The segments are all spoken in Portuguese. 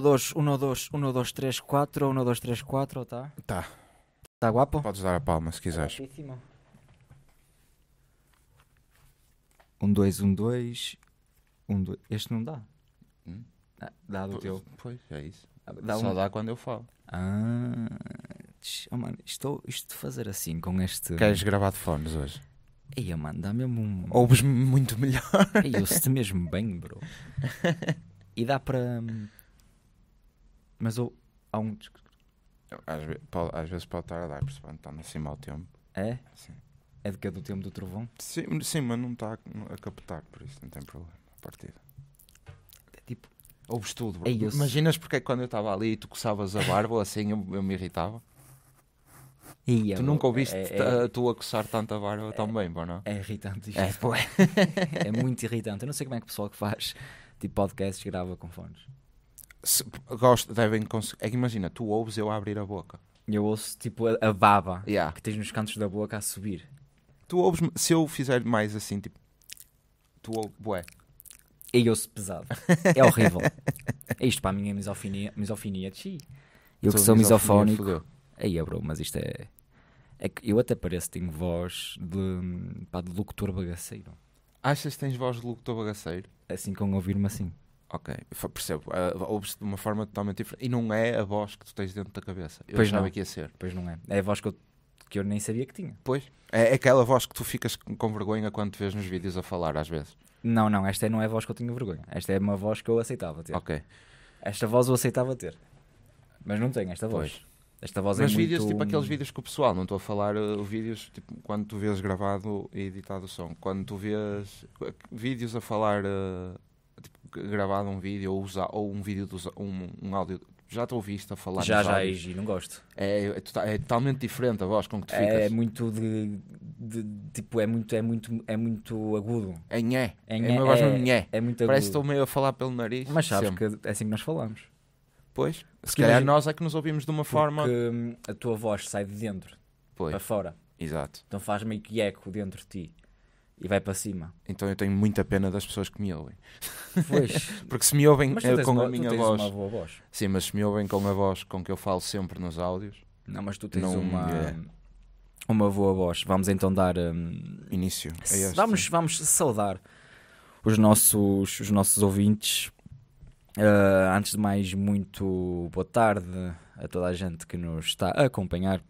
2, 1, 2, 1, 2, 3, 4, 1, 2, 3, 4, tá? Tá. Tá guapo? Podes dar a palma se quiseres. Guapíssimo. 1, 2, 1, 2, 1, 2. Este não dá. Hum? Ah, dá do teu. Pois, é ah, isso. Dá Só um... dá quando eu falo. Ah, oh, mano, estou, isto de fazer assim com este. Queres gravar de fones hoje? Ei, mano, dá mesmo um. Ouves-me muito melhor. Ei, eu te mesmo bem, bro. e dá para. Mas eu, há um. Às, ve pode, às vezes pode estar a dar, percebendo, está cima ao tempo. É? Sim. É do que é do tempo do trovão? Sim, sim mas não está a, captar, por isso não tem problema. A partida. É tipo. Ouves tudo, bro. É Imaginas porque quando eu estava ali e tu coçavas a barba assim eu, eu me irritava? tu nunca ouviste é, é, tu a coçar tanta barba é, também, pô, não? É? é irritante isto. É, pô, é muito irritante. Eu não sei como é que o pessoal que faz tipo podcasts grava com fones se, gosto, devem conseguir. É que imagina, tu ouves eu a abrir a boca. Eu ouço tipo a, a baba Yeah. que tens nos cantos da boca a subir. Tu ouves, se eu fizer mais assim, tipo. Tu ouves, bué. E ouço pesado. É horrível. é isto para a minha misofonia misofinia tchi. Eu que Sou misofónico. Aí é bro, mas isto é. é que eu até pareço que tenho voz de, pá, de locutor bagaceiro. Achas que tens voz de locutor bagaceiro? Assim com ouvir-me assim. Ok, percebo. Uh, ah, ouve de uma forma totalmente diferente. E não é a voz que tu tens dentro da cabeça. Eu pois não não. que ia ser. Pois não é. É a voz que eu, que eu nem sabia que tinha. Pois. É aquela voz que tu ficas com vergonha quando te vês nos vídeos a falar, às vezes. Não, não. Esta não é a voz que eu tinha vergonha. Esta é uma voz que eu aceitava ter. Ok. Esta voz eu aceitava ter. Mas não tenho esta voz. Pois. Esta voz é Mas é vídeos, muito... tipo aqueles vídeos que o pessoal, não estou a falar uh, vídeos tipo, quando tu vês gravado e editado o som, quando tu vês eh, vídeos a falar uh, gravado um vídeo ou, usa, ou um vídeo dos, um, um áudio. Já te ouviste a falar? Já, já, e não gosto. É, é, é, tota-, é, totalmente diferente a voz com que tu é ficas. É muito de, de, tipo, é muito, é muito, é muito agudo. É nhé. É, é, voz é, nhé. É muito agudo. Parece que estou meio a falar pelo nariz. Mas sabes sempre. que é assim que nós falamos. Pois, porque se calhar imagina, nós é que nos ouvimos de uma forma. a tua voz sai de dentro pois. para fora. Exato. Então faz meio que eco dentro de ti e vai para cima. Então eu tenho muita pena das pessoas que me ouvem. Pois. Porque se me ouvem eh, com a minha voz. voz. Sim, mas se me ouvem com a voz com que eu falo sempre nos áudios. Não, mas tu tens não, uma. É. Uma boa voz. Vamos então dar. Um, Início. É este, vamos, vamos saudar os nossos, os nossos ouvintes. Uh, antes de mais, muito boa tarde a toda a gente que nos está a acompanhar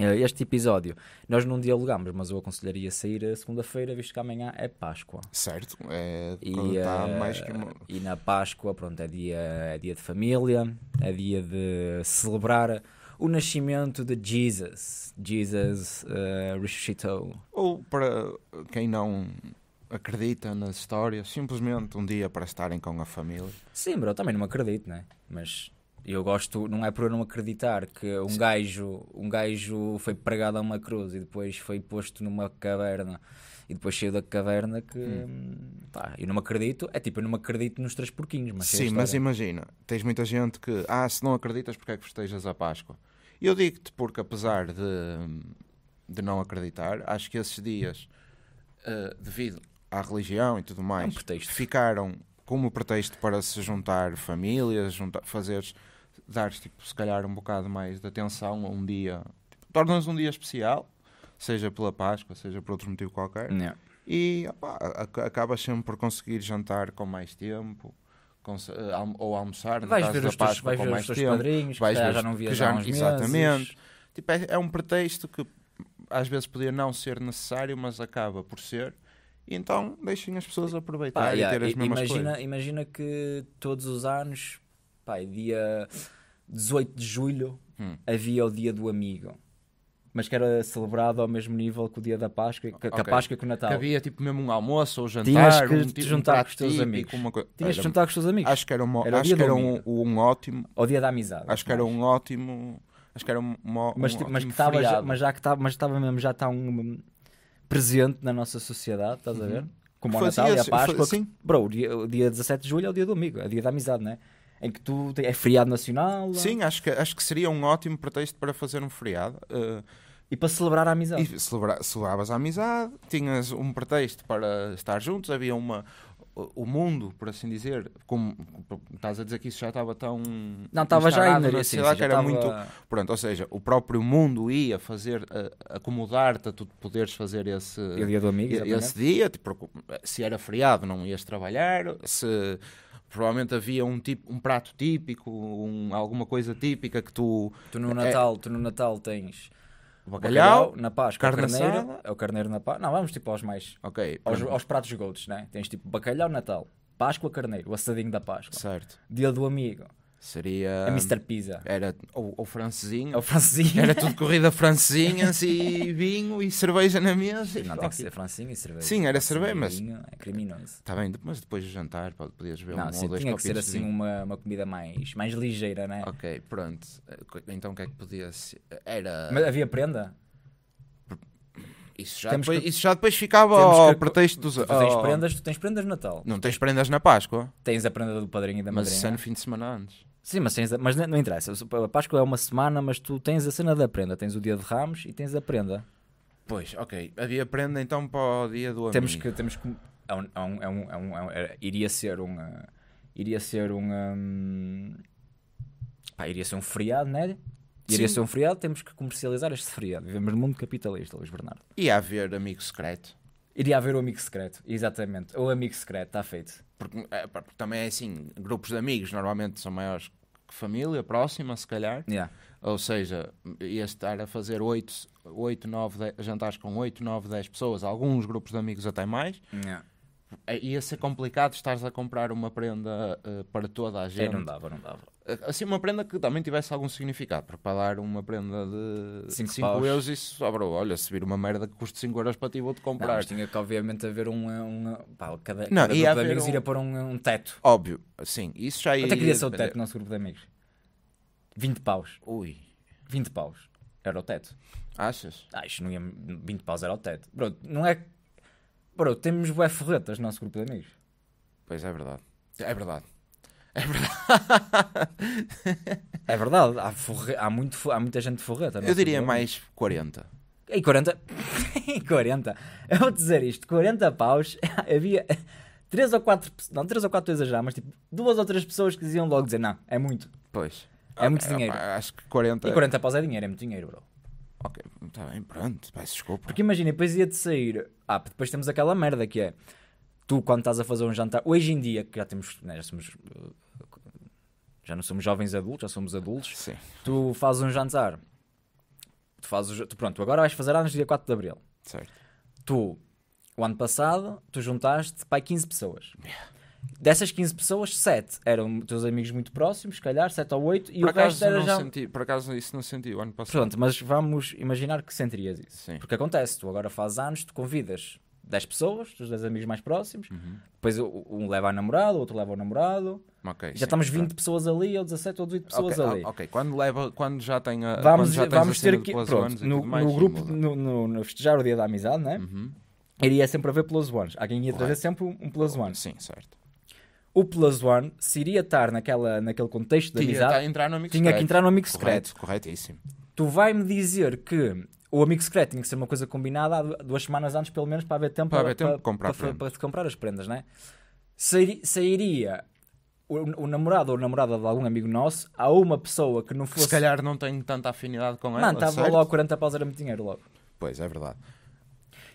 eh, este episódio nós não dialogamos, mas eu aconselharia sair eh, segunda-feira, visto que amanhã é Páscoa. Certo, é e, tá eh, mais que uma... e na Páscoa, pronto, é dia, é dia de família, é dia de celebrar o nascimento de Jesus. Jesus uh, ressuscitou. Ou para quem não acredita nas histórias, simplesmente um dia para estarem com a família. Sim, bro, também não acredito, né? Mas eu gosto, não é por eu não acreditar que um Sim. gajo, um gajo foi pregado a uma cruz e depois foi posto numa caverna e depois saiu da caverna que hum. eu não acredito, é tipo, eu não acredito nos três porquinhos, mas Sim, mas imagina, tens muita gente que, ah, se não acreditas, porque é que festejas a Páscoa? Eu digo-te porque apesar de, de não acreditar, acho que esses dias, uh, devido à religião e tudo mais, é um ficaram como pretexto para se juntar famílias, juntar, fazeres, dares tipo, se calhar um bocado mais de atenção a um dia, tipo, tornas um dia especial, seja pela Páscoa, seja por outro motivo qualquer. Yeah. E opa, acabas sempre por conseguir jantar com mais tempo eh, ou almoçar vais ver os da Páscoa teus, com Padrinhos, vais ver já não via já, Exatamente. Tipo, é, é, um pretexto que às vezes podia não ser necessário, mas acaba por ser. E então deixem as pessoas aproveitar pá, e yeah, ter as mesmas imagina, coisas. Imagina que todos os anos, pá, é dia 18 de julho, hum. havia o dia do amigo. Mas que era celebrado ao mesmo nível que o dia da Páscoa, que, okay. que a Páscoa que o Natal. Que havia tipo mesmo um almoço ou jantar, Tinhas que um, te juntar um com os teus amigos. Uma co... Tinhas que juntar com os teus amigos. Acho que era, uma, era acho que era um, um, ótimo. O dia da amizade. Acho que era um ótimo. Acho que era um mas, ótimo mas, que tava, já, mas já que estava mesmo já está um presente na nossa sociedade, estás a ver? Uhum. Como o assim, Natal e a Páscoa. Foi, que, assim? bro, o dia, o dia 17 de julho é o dia do amigo, é o dia da amizade, né? Em que tu é feriado nacional. Sim, acho que, acho que seria um ótimo pretexto para fazer um feriado. Uh, e para celebrar a amizade. E celebra celebravas a amizade, tinhas um pretexto para estar juntos, havia uma, o mundo, por assim dizer, como estás a dizer que isso já estava tão. Não, estava já ainda. É assim, lá, que era tava... muito. Pronto, ou seja, o próprio mundo ia fazer, eh, acomodar-te a tu poderes fazer esse. O dia é do amigo, exatamente. Esse dia, tipo, se era feriado, não ias trabalhar, se. Provavelmente havia um, tipo, um prato típico, um, alguma coisa típica que tu. Tu no eh, Natal, é... tu no Natal tens bacalhau, na Páscoa, carne carneiro, assada. É o carneiro na Páscoa. Não, vamos tipo aos mais. Ok. Aos, aos pratos golds, né? Tens tipo bacalhau Natal, Páscoa, carneiro, o assadinho da Páscoa. Certo. Dia do amigo, Seria. A é Mr. Pizza. Era ou, ou francesinha. É ou francesinha. Era tudo corrida francesinhas assim, e vinho e cerveja na mesa. Assim. Não, tem que ser francesinha e cerveja. Sim, era cerveja, mas. É criminoso. Está bem, mas depois de jantar podias ver não, um sim, ou dois tinha que ser assim uma, uma comida mais, mais ligeira, né? Ok, pronto. Então o que é que podia ser? Era. Mas havia prenda? Isso já, depois, que... isso já depois ficava ao que... pretexto dos. Tu tens, prendas, tu tens prendas de Natal. Não tens prendas na Páscoa. Tens a prenda do padrinho e da madrinha. Mas isso é no fim de semana antes. Sim, mas, tens, mas não interessa. A Páscoa é uma semana, mas tu tens a cena da prenda. Tens o dia de ramos e tens a prenda. Pois, ok. Havia prenda então para o dia do amigo. Temos que. Temos que é um, é um, é um, é um é, é iria ser um. Uh, iria ser um. um eh, pá, iria ser um feriado, né? Iria Sim. ser um feriado, temos que comercializar este feriado. Vivemos num mundo capitalista, Luís Bernardo. E haver amigo secreto. Iria haver o amigo secreto, exatamente. O amigo secreto, está feito. Porque, é, porque, também é assim, grupos de amigos normalmente são maiores família próxima, se calhar. Yeah. Ou seja, ia estar a fazer 8, 8 9, 10, jantares com 8, 9, 10 pessoas, alguns grupos de amigos até mais. Yeah. É, ia ser complicado estares a comprar uma prenda uh, para toda a gente. É, não dava, não dava. Eh, assim, uma prenda que também tivesse algum significado, porque para dar uma prenda de 5 euros, isso sobrou. Olha, se vir uma merda que custa 5 euros para ti, vou-te comprar. Não, mas tinha que, obviamente, haver um. Eh, um pá, cada não, cada grupo de amigos um... ir a pôr um, um, teto. Óbvio, sim, isso já ia. Até queria ser o teto do nosso grupo de amigos: 20 paus. Ui, 20 paus era o teto. Achas? Ah, isto não ia. 20 paus era o teto. Pronto, não é Bro, temos bué ferretas no nosso grupo de amigos. Pois é verdade. É verdade. É verdade. é verdade. Há, forre... há, muito... há muita gente forreta. Eu diria grupo. mais 40. E 40... e 40. Eu vou dizer isto. 40 paus. Havia... 3 ou 4, não, 3 ou 4 já, mas tipo, duas ou três pessoas que diziam logo dizer, não, é muito. Pois. É muito ah, dinheiro. Acho que 40. E 40 paus é dinheiro, é muito dinheiro, bro. Ok, está bem, pronto, peço desculpa. Porque imagina, depois ia te sair. Ah, depois temos aquela merda que é. Tu, quando estás a fazer um jantar, hoje em dia, que já temos. Né, já somos. Eh, já não somos jovens adultos, já somos adultos. Sim. Tu fazes um jantar. Tu fazes. Tu, pronto, agora vais fazer anos dia 4 de abril. Certo. Tu, o ano passado, tu juntaste para 15 pessoas. Yeah. Dessas 15 pessoas, 7 eram teus amigos muito próximos, se calhar, 7 ou 8, e por o resto era já. Senti, por acaso isso não senti o ano passado. Pronto, mas vamos imaginar que sentirias isso. Sim. Porque acontece, tu agora fazes anos, tu convidas 10 pessoas, os 10 amigos mais próximos, uhum. depois um leva a namorada, o outro leva o namorado. Okay, já sim, estamos 20 pronto. pessoas ali, ou 17 ou 18 pessoas okay, ali. Ok, quando, leva, quando já tem a. Vamos, já vamos ter aqui. Pronto, no, mais, no grupo, no, no, no, festejar o dia da amizade, né? Uhum. Iria sempre haver plus ones. Alguém ia trazer claro. sempre um, um plus one. Sim, certo o Plus One, se iria estar naquela, naquele contexto da amizade, tinha que entrar no amigo secreto. Correto, corretíssimo. Tu vai-me dizer que o amigo secreto tinha que ser uma coisa combinada duas semanas antes, pelo menos, para haver tempo para, haver tempo para, comprar, para, para, para comprar as prendas, né? Sair, sairia o, o, namorado ou namorada de algum amigo nosso a uma pessoa que não fosse. Se calhar não tenho tanta afinidade com ela. Mano, estava certo? logo 40 paus, era muito dinheiro logo. Pois, é verdade.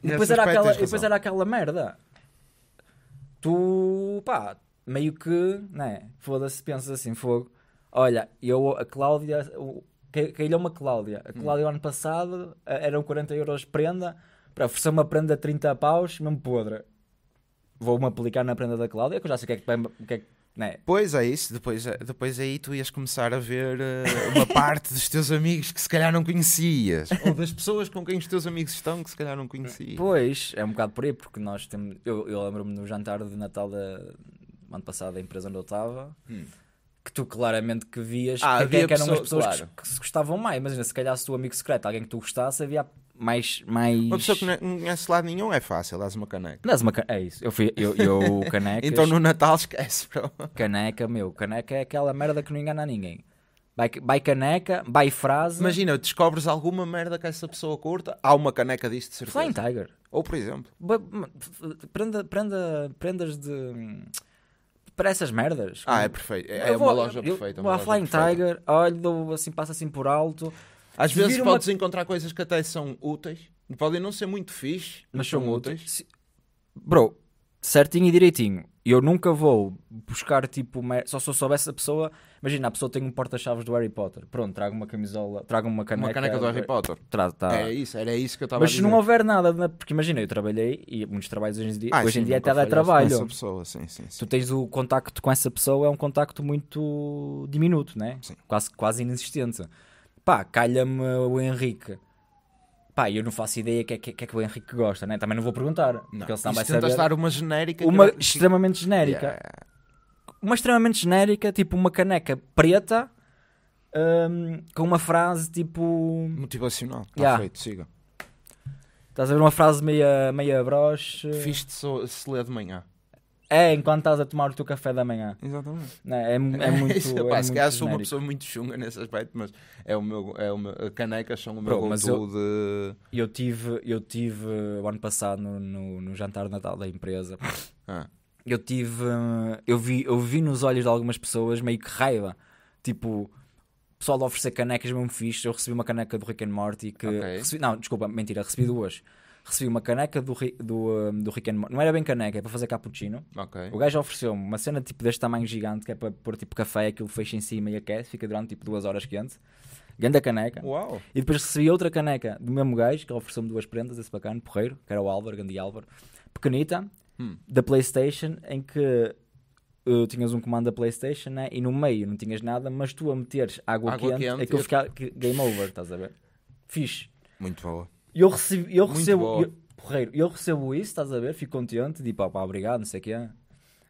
E depois, era aquela, depois era aquela merda. Tu, pá, meio que, né? Foda-se, pensas assim, fogo. Olha, eu, a Cláudia, caiu uma Cláudia. A hum. Cláudia, hum. ano passado, eh, eram 40 euros prenda. Para oferecer uma prenda a 30 paus, mesmo podre. Vou-me aplicar na prenda da Cláudia, que eu já sei o que é que, que, é que é? Pois é isso, depois, eh, depois aí tu ias começar a ver uh, uma parte dos teus amigos que se calhar não conhecias, ou das pessoas com quem os teus amigos estão que se calhar não conhecias. Pois, é um bocado por aí, porque nós temos. Eu, eu lembro-me no jantar de Natal da, ano passado, a empresa onde eu estava, hum. que tu claramente que vias ah, que, é havia que eram pessoa, pessoas claro. que, que, se gostavam mais. Imagina, se calhar se tu amigo secreto, alguém que tu gostasse, havia mais. mais... Uma pessoa que não conhece lado nenhum é fácil, dás uma caneca. Dás uma caneca, é isso. Eu fui, eu, eu caneca então no Natal esquece, bro. Caneca, meu, caneca é aquela merda que não engana a ninguém. Vai, caneca, vai frase. Imagina, descobres alguma merda que essa pessoa curta, há uma caneca disto de certeza. Flying Tiger. Ou por exemplo. Prenda, prenda, prendas de. Hum, para essas merdas. Ah, é perfeito. É, é vou, uma loja eu, perfeita. Uma a Flying perfeita. Tiger, olho, dou, assim, passo assim por alto. Às Se vezes podes uma... encontrar coisas que até são úteis. Podem não ser muito fixe, mas são úteis. úteis. Se... Bro, certinho e direitinho. Eu nunca vou buscar, tipo, mer... só se eu soubesse a pessoa Imagina, a pessoa tem um porta-chaves do Harry Potter. Pronto, traga uma camisola, traga uma caneca. Uma caneca do Harry Potter. Tra tá. É isso, era isso que eu estava a dizer. Mas se não houver nada, porque imagina, eu trabalhei e muitos trabalhos hoje em dia, ah, hoje sim, em dia é teletrabalho. Essa pessoa, sim, sim, sim, Tu tens o contacto com essa pessoa, é um contacto muito diminuto, né? Quase, quase inexistente. Pá, calha-me o Henrique pá, eu não faço ideia que é que, que, é que o Henrique gosta, né? Também não vou perguntar. Não. Porque ele não vai saber. dar uma genérica. Uma que... extremamente genérica. Yeah uma extremamente genérica, tipo uma caneca preta um, com uma frase tipo. Motivacional, está yeah. feito, siga. Estás a ver uma frase meia, meia broche. Fiz-te só se ler de manhã. É, enquanto estás a tomar o teu café da manhã. Exatamente. Não, é, é, é muito. Isso, é pá, é sou uma pessoa muito chunga nesse aspecto, mas é o meu, é o meu, canecas são o meu Bro, mas eu, de. Eu tive, eu tive eh, o ano passado no, no, no jantar de Natal da empresa. Ah eu tive. Eu vi, eu vi nos olhos de algumas pessoas meio que raiva. Tipo, o pessoal de oferecer canecas mesmo fixe. Eu recebi uma caneca do Rick and Morty que. Okay. Recebi, não, desculpa, mentira, recebi duas. Recebi uma caneca do, do, do Rick and Morty. Não era bem caneca, é para fazer cappuccino. Okay. O gajo ofereceu-me uma cena tipo deste tamanho gigante que é para pôr tipo café, aquilo fecha em cima e aquece, fica durante tipo duas horas quente. Ganda caneca. Uau. E depois recebi outra caneca do mesmo gajo que ofereceu-me duas prendas, esse bacana, porreiro, que era o Álvaro, grande Álvaro. Pequenita, Hum. da PlayStation em que uh, tinhas um comando da PlayStation né? e no meio não tinhas nada, mas tu a meteres água, água quente, quente, aquilo eu... fica game over, estás a ver? Fixe. Muito boa. Eu, eu recebo. Eu, porreiro, eu recebo isso, estás a ver? Fico contente, tipo, pá, obrigado, não sei o que é.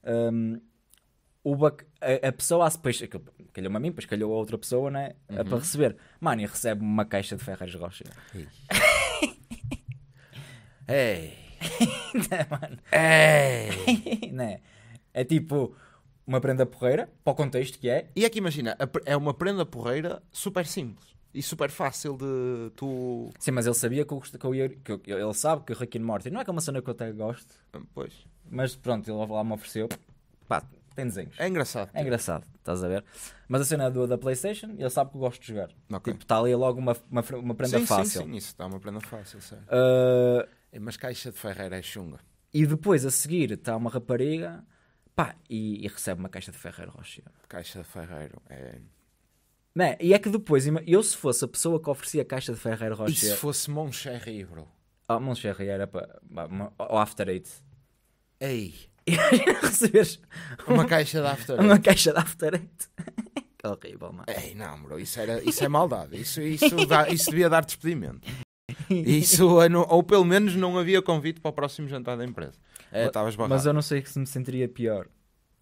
Um, o bac... a, a pessoa, depois, calhou-me a mim, depois calhou a outra pessoa, né? Uhum. para receber. Mano, e recebe uma caixa de Ferreiros Rocha. Ei. Ainda, mano. né? É tipo uma prenda porreira, para o contexto que é. E aqui é imagina, é uma prenda porreira super simples e super fácil de tu. Sim, mas ele sabia que eu, que eu ia. Que eu, ele sabe que o Rick Morty não é que é uma cena que eu até gosto. Ah, pois. Mas pronto, ele lá me ofereceu. Pá, tem desenhos. É engraçado. É tipo. engraçado, estás a ver? Mas a cena do, da PlayStation, ele sabe que eu gosto de jogar. Okay. Tipo, está ali logo uma, uma, uma prenda sim, fácil. Sim, sim, isso, está uma prenda fácil, sério. Uh, ah, é, mas caixa de Ferreira é chunga. E depois a seguir está uma rapariga pá, e, e, recebe uma caixa de Ferreiro Rocha Caixa de Ferreiro, é. Man, né, e é que depois, eu se fosse a pessoa que oferecia a caixa de Ferreiro Rocha E se fosse Moncherry, bro? ah Moncherry era para. O After Eight. Ei! e receberes. Uma caixa de After Eight. Uma caixa de After Eight. que horrível, mano. Ei, não, bro, isso, era, isso é maldade. Isso, isso, dá, isso devia dar despedimento. Isso, ou pelo menos não havia convite para o próximo jantar da empresa. É, mas, eu não sei se me sentiria pior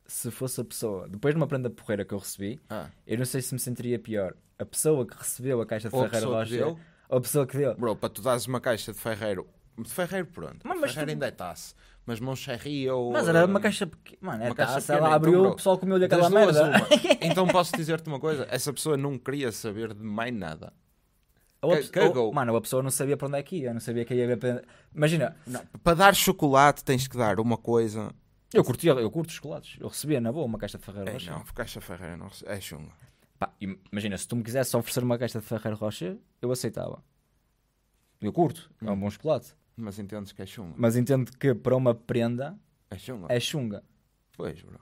se fosse a pessoa, depois de uma prenda porreira que eu recebi, ah. eu não sei se me sentiria pior. A pessoa que recebeu a caixa de ou Ferreira Rocha. Ou a pessoa que deu. Bro, para tu dares uma caixa de Ferreiro. De Ferreiro, pronto. Mas, mas Ferreiro tu... ainda é taça. Mas Moncherry ou. Mas era uma caixa é pequena. Mano, era taça. Pequena, ela abriu, então, bro, o pessoal comeu-lhe aquela merda. então posso dizer-te uma coisa: essa pessoa não queria saber de mais nada. Ou a, pessoa- ou- mano, a pessoa não sabia para onde é que ia, não sabia que ia ver. para- Imagina, Para dar chocolate tens que dar uma coisa. eu curti, eu curto os chocolates, eu recebia na boa uma caixa de Ferreira Rocha. É, Rocher. não, caixa ferreira não é chunga. Pá, imagina, se tu me quisesse oferecer uma caixa de Ferreira Rocher, eu aceitava. Eu curto, é um hum. bom chocolate. Mas entendes que é chunga. Mas entendo que para uma prenda É chunga. é chunga. Pois, bro.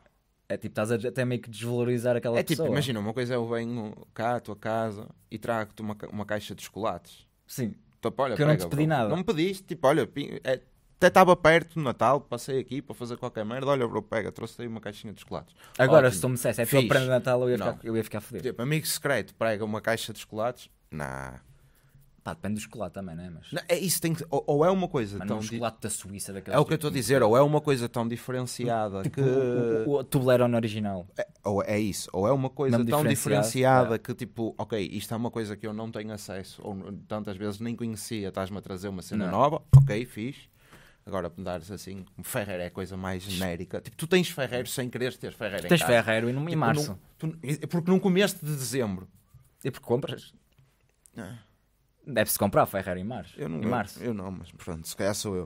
É tipo, estás a, até meio que desvalorizar aquela pessoa. É tipo, imagina, uma coisa é eu venho cá à tua casa e trago-te uma, uma caixa de chocolates. Sim. Tipo, olha, que eu não te pedi bro. nada. Não me pediste, tipo, olha, é, até estava perto do Natal, passei aqui para fazer qualquer merda. Olha, bro, pega, trouxe aí uma caixinha de chocolates. Agora, Ótimo. se tu me dissesse, é tua prenda de Natal, eu ia, ficar, eu ia ficar fodido. Tipo, amigo secreto, prega uma caixa de chocolates. Nah. Pá, depende do chocolate também, não é? Mas... Não, é isso tem que, ou, ou, é uma coisa Mas tão. Não, chocolate di... da Suíça daquela É o que eu tipo estou a dizer, ou é uma coisa tão diferenciada tipo, que. O, o, o Toblerone original. É, ou é isso, ou é uma coisa tão diferenciada é. que tipo, ok, isto é uma coisa que eu não tenho acesso, ou tantas vezes nem conhecia, estás-me a trazer uma cena não. nova, ok, fiz. Agora, mudares assim, Ferreira é a coisa mais genérica. Tipo, tu tens Ferreiro sem querer ter Ferreiro tu tens Ferreiro e não tipo, em março. Não, tu, porque não comeste de dezembro. É porque compras. Ah. Deve-se comprar Ferrari em março. Eu não, em março. Eu, não, mas pronto, se calhar sou eu.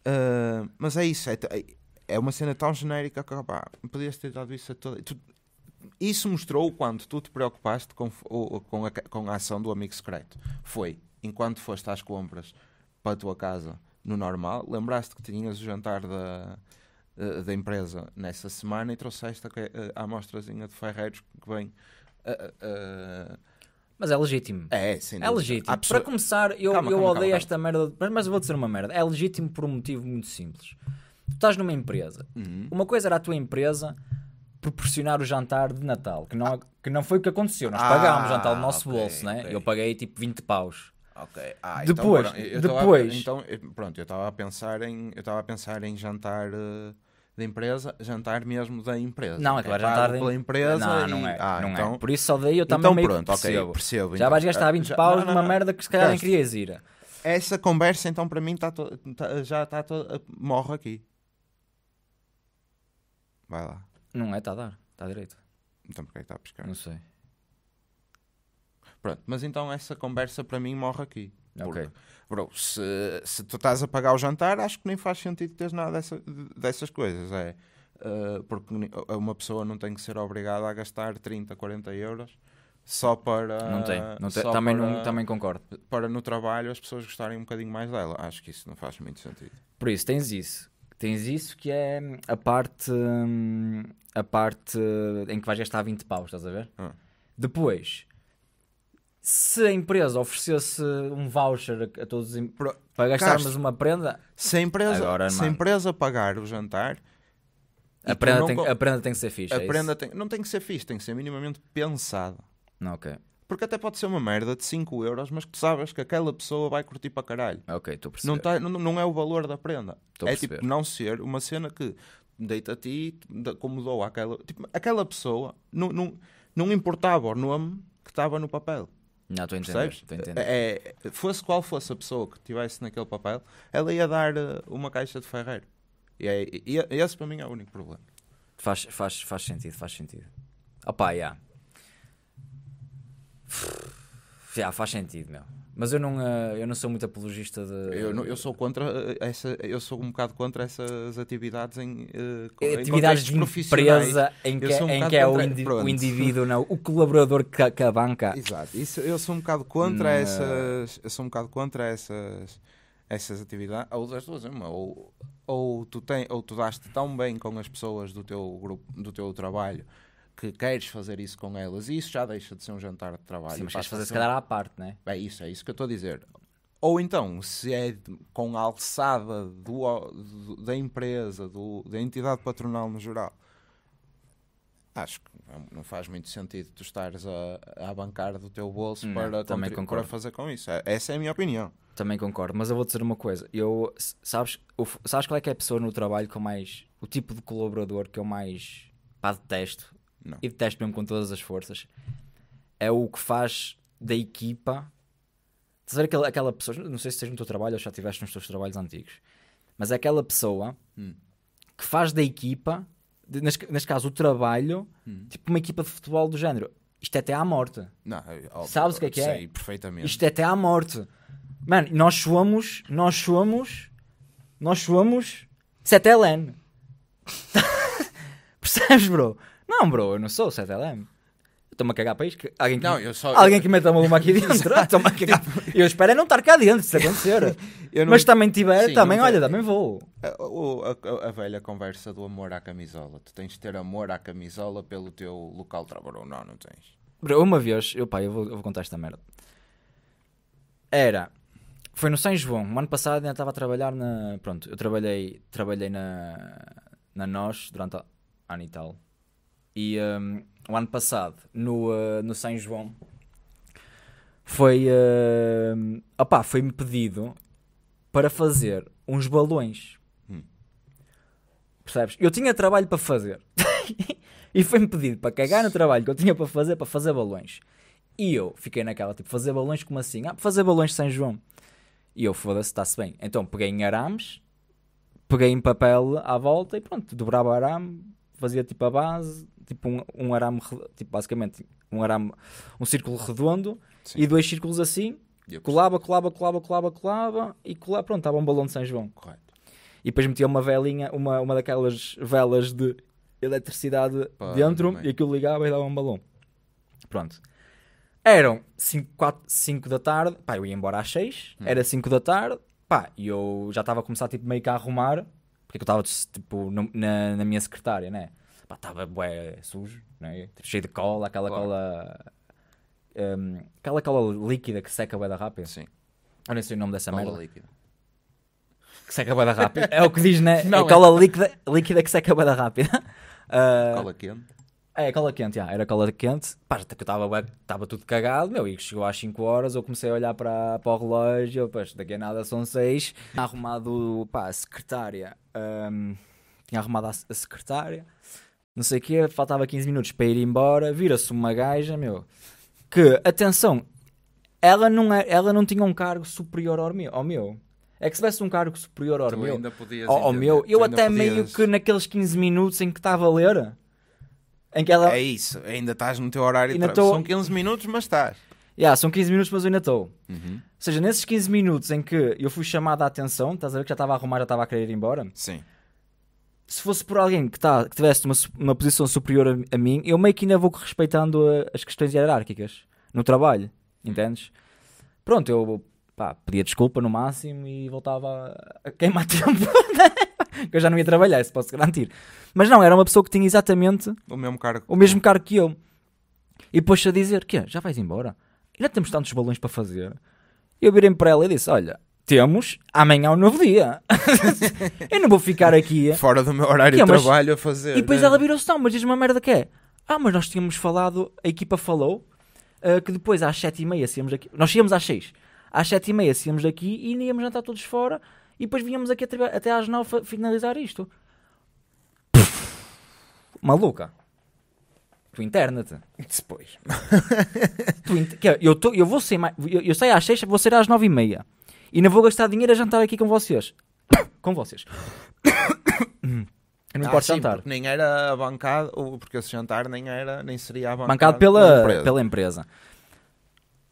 Uh, mas é isso, é, é, é uma cena tão genérica que pá, podias ter dado isso a toda. Tu, isso mostrou quando tu te preocupaste com, com, a, com a ação do amigo secreto. Foi, enquanto foste às compras para a tua casa no normal, lembraste que tinhas o jantar da, da empresa nessa semana e trouxeste a, a, a amostrazinha de ferreiros que vem. Ah, ah, mas é legítimo. É, sim. É legítimo. Para começar, eu, calma, eu calma, odeio calma, esta merda. mas Mas vou dizer uma merda. É legítimo por um motivo muito simples. Tu estás numa empresa. Uhum. Uma coisa era a tua empresa proporcionar o jantar de Natal, que não, ah. que não foi o que aconteceu. Nós ah, pagámos o jantar do nosso okay, bolso, né? Okay. Eu paguei tipo 20 paus. Ok. Ah, então depois, então, eu, eu depois. então, pronto, eu estava a pensar em, eu estava a pensar em jantar. Uh da empresa, jantar mesmo da empresa. Não, é claro, é jantar pela empresa. Não, e... não é. Ah, não é. então... é. Por isso só daí eu então também então, pronto, percebo. Okay, percebo. Já então. vais gastar 20 é, já, paus numa merda que se calhar nem querias ir. Essa conversa, então, para mim, tá to... tá, já está to... morre aqui. Vai lá. Não é, está a dar. Está direito. Então porquê é está a pescar? Não sei. Pronto, mas então essa conversa para mim morre aqui. Porque, okay. bro, se, se tu estás a pagar o jantar, acho que nem faz sentido teres nada dessa, dessas coisas. É, uh, porque uma pessoa não tem que ser obrigada a gastar 30, 40 euros só para. Não tem, não tem também, para, não, também concordo. Para no trabalho as pessoas gostarem um bocadinho mais dela. Acho que isso não faz muito sentido. Por isso, tens isso. Tens isso que é hum, a parte, hum, a parte em que vais gastar 20 paus, estás a ver? Hum. Depois se a empresa oferecesse um voucher a todos para gastarmos uma prenda, se a empresa, agora, se a empresa pagar o jantar, a prenda, tem, a prenda, tem, que ser fixe. A é prenda tem... não tem que ser fixe, tem que ser minimamente pensada. Ok. Porque até pode ser uma merda de 5 euros, mas que tu sabes que aquela pessoa vai curtir para caralho. Ok, estou Não, tá, não, não, é o valor da prenda. Tô é tipo não ser uma cena que deita a ti, como dou aquela Tipo, aquela pessoa não, não, não importava o nome que estava no papel. Não, estou a entender. Estou a entender. É, é, fosse qual fosse a pessoa que estivesse naquele papel, ela ia dar eh, uma caixa de ferreiro. E, é, e esse para mim é o único problema. Faz, faz, faz sentido, faz sentido. Opá, já. Yeah. Já, yeah, faz sentido, meu. Mas eu não, eh, eu não sou muito apologista de. Eu, não, eu sou contra eh, essa. Eu sou um bocado contra essas atividades em. Eh, em atividades de empresa em que, um é, em que é o, indi pronto. o, indivíduo, não, o colaborador que, que banca. Exato. Isso, eu sou um bocado contra não. Hum, essas. Eu sou um bocado contra essas. Essas atividades. Ou das duas, é uma. Ou, ou, tu tem, ou tu daste tão bem com as pessoas do teu grupo, do teu trabalho que queres fazer isso com elas e isso já deixa de ser um jantar de trabalho. Sim, mas queres fazer se calhar à parte, não é? É isso, é isso que eu estou a dizer. Ou então, se é com a alçada do, do, da empresa, do, da entidade patronal no geral, acho que não faz muito sentido tu estares a, a bancar do teu bolso não, para, também concordo. para fazer com isso. É, essa é a minha opinião. Também concordo, mas eu vou dizer uma coisa. Eu, sabes, sabes qual é que é a pessoa no trabalho que eu mais. O tipo de colaborador que eu mais pá, detesto não. E detesto mesmo com todas as forças. É o que faz da equipa. Estás aquela, aquela pessoa, não sei se esteja no teu trabalho ou já tiveste nos teus trabalhos antigos, mas é aquela pessoa hum. que faz da equipa, neste, neste caso o trabalho, hum. tipo uma equipa de futebol do género. Isto é até à morte. Não, eu, é Sabes o que é que é? sei, é? perfeitamente. Isto é até à morte. Mano, nós suamos, nós suamos, nós suamos Setelene. Percebes, bro? Não, bro, eu não sou o lm Estou-me a cagar para isto. Alguém que, não, eu só, alguém eu... que meta uma bomba aqui dentro. Estou-me a cagar. eu espero é não estar cá dentro se acontecer. não... Mas também tiver, Sim, também, olha, também vou. A, a, a, a, velha conversa do amor à camisola. Tu tens de ter amor à camisola pelo teu local de trabalho. Não, não tens. Bro, uma vez, eu, pá, eu vou, eu vou contar esta merda. Era, foi no São João. Um ano passado ainda estava a trabalhar na. Pronto, eu trabalhei, trabalhei na, na NOS durante a Anital. E um, o ano passado, no, uh, no São João, foi. Uh, opá, foi-me pedido para fazer uns balões. Hum. Percebes? Eu tinha trabalho para fazer. e foi-me pedido para cagar no trabalho que eu tinha para fazer, para fazer balões. E eu fiquei naquela, tipo, fazer balões como assim? Ah, fazer balões de São João. E eu, foda-se, está-se bem. Então peguei em arames, peguei em papel à volta e pronto, dobrava o arame, fazia tipo a base, tipo um, um arame, tipo, basicamente um arame, um círculo redondo Sim. e dois círculos assim, colava, colava, colava, colava, colava e colava, pronto, estava um balão de São João. Correto. E depois metia uma velinha, uma, uma daquelas velas de eletricidade Pá, dentro e aquilo ligava e dava um balão. Pronto. Eram 5 da tarde, pá, eu ia embora às 6, hum. era 5 da tarde, pá, e eu já estava a começar tipo meio que a arrumar, porque eu estava tipo na, na minha secretária, né? estava bué sujo, né? cheio de cola, aquela claro. cola. Um, aquela cola líquida que seca bué da rápida. Sim. Eu nem sei o nome dessa cola merda. líquida. Que seca bué da rápida. é o que diz, né? Não, é, é cola líquida, líquida que seca bué da rápida. Uh, ah, cola quente. É, cola quente, já. era cola quente. Pá, que eu estava tudo cagado, meu. E chegou às 5 horas, eu comecei a olhar para, para o relógio. Eu, daqui a nada são 6. Arrumado, pá, a secretária. Um, tinha arrumado a secretária não sei o quê, faltava 15 minutos para ir embora, vira-se uma gaja, meu, que, atenção, ela não, é, ela não tinha um cargo superior ao meu. Ao meu. É que se tivesse um cargo superior ao tu meu, ao, ao meu eu até podias. meio que naqueles 15 minutos em que estava a ler, em que ela... É isso, ainda estás no teu horário de tô... São 15 minutos, mas estás. Yeah, são 15 minutos, mas eu ainda estou. Uhum. Ou seja, nesses 15 minutos em que eu fui chamado a atenção, estás a ver que já estava a arrumar, já estava a querer ir embora. Sim se fosse por alguém que, tá, que tivesse uma, uma posição superior a, a, mim, eu meio que ainda vou respeitando a, eh, as questões hierárquicas no trabalho, entendes? Pronto, eu pá, pedia desculpa no máximo e voltava a, queimar tempo, né? que eu já não ia trabalhar, isso posso garantir. Mas não, era uma pessoa que tinha exatamente o mesmo cargo, o mesmo cargo que eu. E depois a dizer: que é? Já vais embora? Ainda temos tantos balões para fazer. Eu virei para ela e disse: Olha, temos amanhã é um novo dia. eu não vou ficar aqui. Fora do meu horário é, de é, mas... trabalho a fazer. E depois né? ela virou-se, não, mas diz uma merda que é. Ah, mas nós tínhamos falado, a equipa falou, uh, que depois às 7h30 saímos daqui. Nós saímos às 6 Às 7h30 saímos daqui e íamos jantar todos fora e depois vínhamos aqui até às 9 finalizar isto. Puff. Maluca. Tu interna-te. Depois. tu inter... Eu, tô, eu vou ser mais... eu, saio às 6 vou ser às 9h30. E não vou gastar dinheiro a jantar aqui com vocês. com vocês. Eu não ah, importa jantar. Nem era bancado, ou porque esse jantar nem era, nem seria bancado, bancado pela, empresa. pela empresa.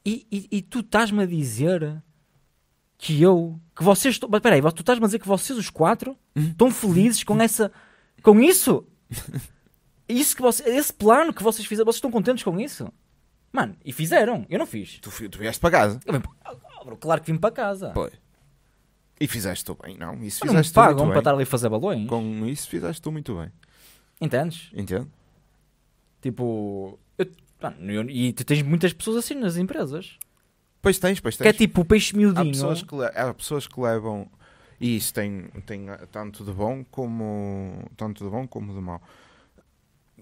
E, e, e tu estás-me a dizer que eu, que vocês, mas peraí, tu estás-me a dizer que vocês os quatro hum? estão felizes com essa, com isso? Isso que vocês, esse plano que vocês fizeram, vocês estão contentes com isso? Mano, e fizeram, eu não fiz. Tu, tu vieste para casa. Eu, claro que vim para casa. Pois. E fizeste tu bem, não? Isso não me pagam muito para estar ali a fazer balões. Com isso fizeste tu muito bem. Entendes? Entendo. Tipo. eu- mano, eu- e tu tens muitas pessoas assim nas empresas. Pois tens, pois Que é tipo o peixe Há miudinho. pessoas que, le- há pessoas que levam. E isso tem, tem tanto de bom como. Tanto de bom como de mau.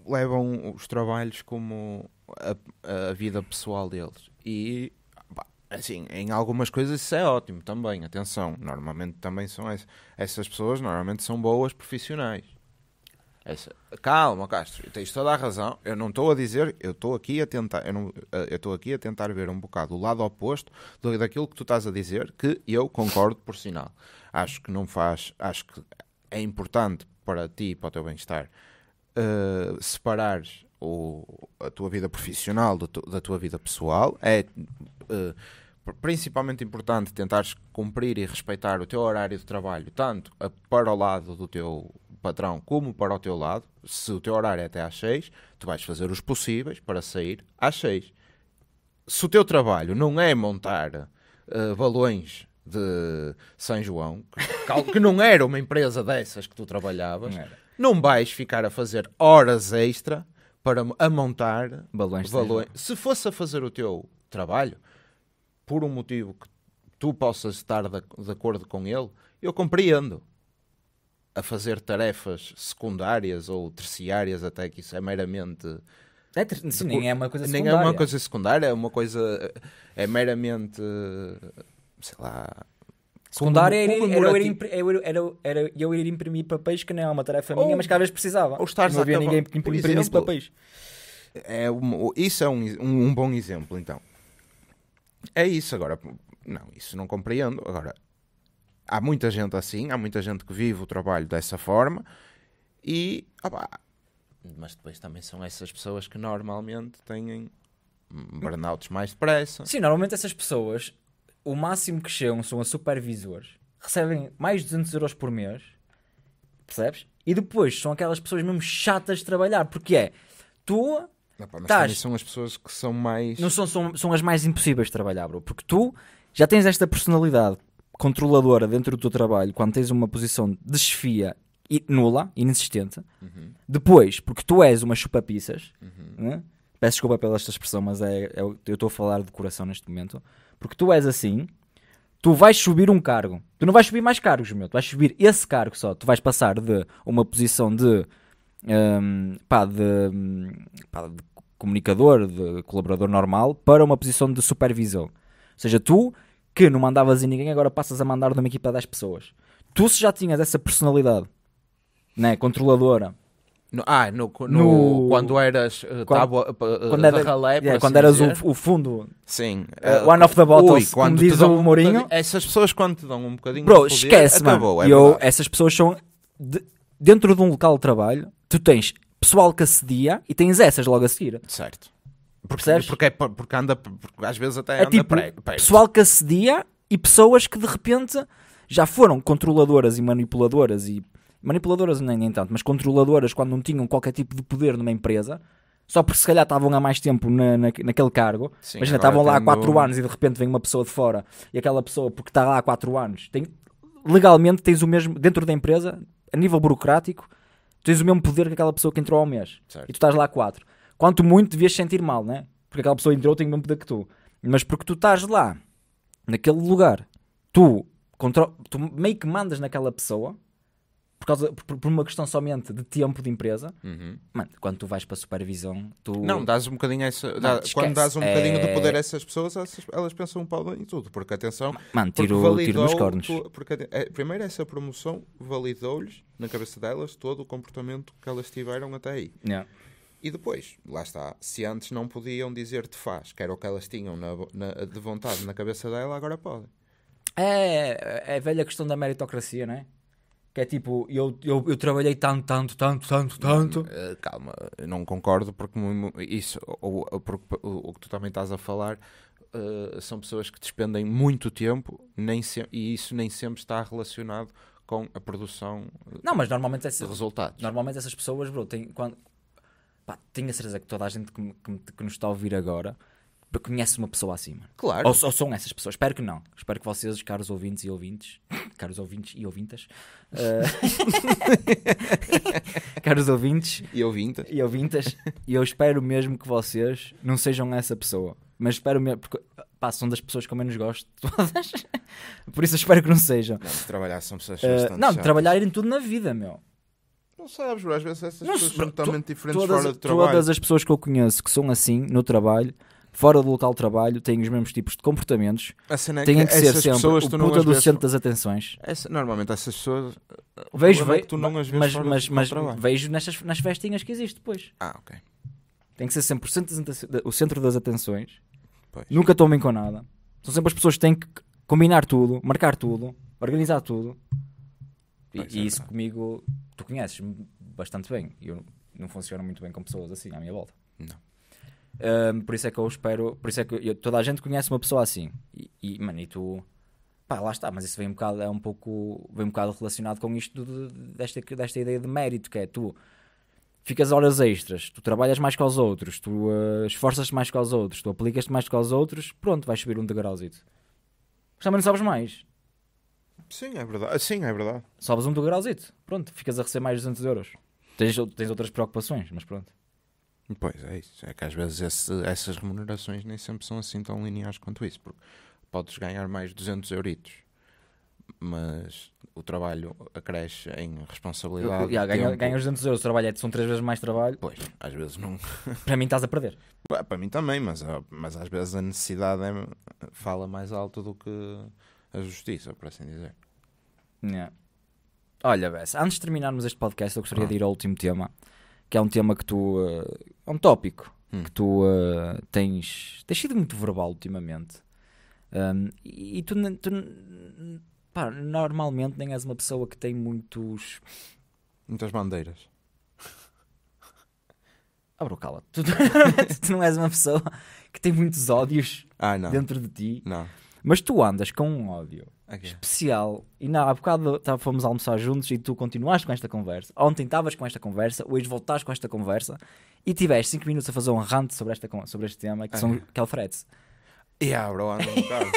Levam os trabalhos como a, a vida pessoal deles. E Assim, em algumas coisas isso é ótimo também, atenção. Normalmente também são essas, essas pessoas, normalmente são boas profissionais. Essa, calma, Castro, tens toda a razão. Eu não estou a dizer, eu estou aqui a tentar, eh, eu estou aqui a tentar ver um bocado o lado oposto do, daquilo que tu estás a dizer, que eu concordo por sinal. Acho que não faz, acho que é importante para ti e para o teu bem-estar uh, separares o, a tua vida profissional do, da tua vida pessoal. É uh, principalmente importante tentares cumprir e respeitar o teu horário de trabalho, tanto ah, para o lado do teu patrão como para o teu lado. Se o teu horário é até às 6, tu vais fazer os possíveis para sair às 6. Se o teu trabalho não é montar uh, balões de São João, que não era uma empresa dessas que tu trabalhavas, não, não vais ficar a fazer horas extra para a montar balões. balões. Se fosse a fazer o teu trabalho, por um motivo que tu possas estar de, de acordo com ele, eu compreendo. A fazer tarefas secundárias ou terciárias, até que isso é meramente é, sim, é nem é uma coisa secundária. Nem é uma coisa secundária, é uma coisa. É meramente. Sei lá. Secundária era, era, eu ir, era, era, eu ir imprimir papéis, que não é uma tarefa ou, minha, mas que às vezes precisava. Ou estar não havia ninguém que imprimisse papéis. É, isso é um, um, um bom exemplo, então é isso. Agora, não, isso não compreendo. Agora, há muita gente assim, há muita gente que vive o trabalho dessa forma e. Opa, mas depois também são essas pessoas que normalmente têm hum. burnouts mais depressa. Sim, normalmente essas pessoas, o máximo que chegam são a supervisores, recebem mais de 200 euros por mês, percebes? E depois são aquelas pessoas mesmo chatas de trabalhar, porque é, tu Opa, mas são as pessoas que são mais. Não são, são, são as mais impossíveis de trabalhar, bro. Porque tu já tens esta personalidade controladora dentro do teu trabalho quando tens uma posição desfia e nula, inexistente. Uhum. Depois, porque tu és uma chupapiças, uhum. né? peço desculpa pela esta expressão, mas é, é eu estou a falar de coração neste momento. Porque tu és assim, tu vais subir um cargo. Tu não vais subir mais cargos, meu. Tu vais subir esse cargo só. Tu vais passar de uma posição de um, pá, de, pá, de comunicador, de colaborador normal, para uma posição de supervisão. Ou seja, tu que não mandavas em ninguém, agora passas a mandar de uma equipa a 10 pessoas. Tu se já tinhas essa personalidade, né, controladora. No, ah, no, no, no, quando eras uh, quando, tábua, uh, quando, era, ralé, yeah, assim quando eras o, o, fundo, sim, uh, one of the bottles, ui, quando diz o Mourinho. Um essas pessoas quando te dão um bocadinho, bro, esquece, poder, mano. Acabou, é eu, essas pessoas são de, dentro de um local de trabalho, tu tens pessoal que assedia e tens essas logo a seguir. Certo. Porque, porque, é porque anda, porque às vezes até É anda tipo, prego. pessoal que assedia e pessoas que de repente já foram controladoras e manipuladoras e manipuladoras nem, nem tanto, mas controladoras quando não tinham qualquer tipo de poder numa empresa, só porque se calhar estavam há mais tempo na, na- naquele cargo, Sim, mas já estavam lá há 4 anos e de repente vem uma pessoa de fora e aquela pessoa porque está lá há 4 anos tem legalmente tens o mesmo dentro da empresa a nível burocrático, tens o mesmo poder que aquela pessoa que entrou ao mês. Certo. E tu estás lá quatro. Quanto muito devias sentir mal, né? Porque aquela pessoa entrou tem o mesmo poder que tu. Mas porque tu estás lá, naquele lugar, tu, tu meio que mandas naquela pessoa, por, causa, por, por, uma questão somente de tempo de empresa, uhum. mano, quando tu vais para a supervisão, tu. Não, dás um bocadinho essa. quando dás um é... bocadinho de poder a é. essas pessoas, elas pensam um pau em tudo, porque atenção. Mano, tiro, validou, tiro nos cornos. Tu, porque, é, primeiro, essa promoção validou-lhes, na cabeça delas, todo o comportamento que elas tiveram até aí. Yeah. E depois, lá está, se antes não podiam dizer-te faz, que era o que elas tinham na, na, de vontade na cabeça dela, agora podem. É, é a é velha questão da meritocracia, não é? que é tipo, eu, eu, eu trabalhei tanto, tanto, tanto, tanto, tanto. Hum, eh, calma, eu não concordo porque isso, ou, ou, porque, o que tu também estás a falar, uh, são pessoas que despendem muito tempo nem se, e isso nem sempre está relacionado com a produção eh, não, mas normalmente essa, de resultados. Normalmente essas pessoas, bro, têm, quando, pá, tenho a certeza que toda a gente que, que, que nos está a ouvir agora conheces uma pessoa assim, mano. Claro. Ou, ou, são essas pessoas. Espero que não. Espero que vocês, caros ouvintes e ouvintes, caros ouvintes e ouvintas, uh... caros ouvintes e ouvintas, e ouvintas, eu espero mesmo que vocês não sejam essa pessoa. Mas espero mesmo, porque pá, são das pessoas que eu menos gosto todas. Por isso eu espero que não sejam. Não, de trabalhar são pessoas uh, Não, chatas. de trabalhar em tudo na vida, meu. Não sabes, Às vezes essas não, pessoas são totalmente diferentes todas, fora do trabalho. Todas as pessoas que eu conheço que são assim no trabalho fora do local de trabalho têm os mesmos tipos de comportamentos, é têm que, que ser sempre o puta do centro das atenções. Essa, normalmente essas pessoas vejo, é ve... é tu não mas, mas, mas, vejo nestas, nas festinhas que existe depois. Ah, ok. Tem que ser sempre o centro das, o centro das atenções. Pois. Nunca tomem com nada. São sempre as pessoas que têm que combinar tudo, marcar tudo, organizar tudo. E, e é, isso comigo, tu conheces bastante bem. Eu não funciono muito bem com pessoas assim à minha volta. Não. Um, por isso é que eu espero, por isso é que eu, toda a gente conhece uma pessoa assim. E, e mano, e tu pá, lá está, mas isso vem um bocado, é um pouco, vem um bocado relacionado com isto de, de, desta, desta ideia de mérito, que é tu ficas horas extras, tu trabalhas mais que os outros, tu uh, esforças-te mais que os outros, tu aplicas-te mais que os outros, pronto, vais subir um degrauzito. Mas também não sabes mais. Sim, é verdade. Ah, sim, é verdade. Sobes um degrauzito, pronto, ficas a receber mais 200 euros. Tens, tens outras preocupações, mas pronto. Pois é isso. É que às vezes esse, essas remunerações nem sempre são assim tão lineares quanto isso, porque podes ganhar mais 200 euritos, mas o trabalho acresce em responsabilidade. Yeah, ganha, 200 euros, o trabalho é, são três vezes mais trabalho. Pois, às vezes não. para mim estás a perder. para mim também, mas, ah, mas às vezes a necessidade é, fala mais alto do que a justiça, por assim dizer. Yeah. Olha, Bess, antes de terminarmos este podcast, eu gostaria ah. de ir ao último tema, que é um tema que tu uh, é um tópico hum. que tu uh, tens, tens sido muito verbal ultimamente. Um, e, tu, tu pá, normalmente nem és uma pessoa que tem muitos. Muitas bandeiras. Abro, cala. Tu, tu não és uma pessoa que tem muitos ódios ah, dentro de ti. Não. Mas tu andas com um ódio Okay. especial. E não, há bocado tá, fomos almoçar juntos e tu continuaste com esta conversa. Ontem estavas com esta conversa, hoje voltaste com esta conversa e tiveste 5 minutos a fazer um rant sobre, esta, sobre este tema que, okay. são, que é o threads. Yeah, bro, anda um bocado.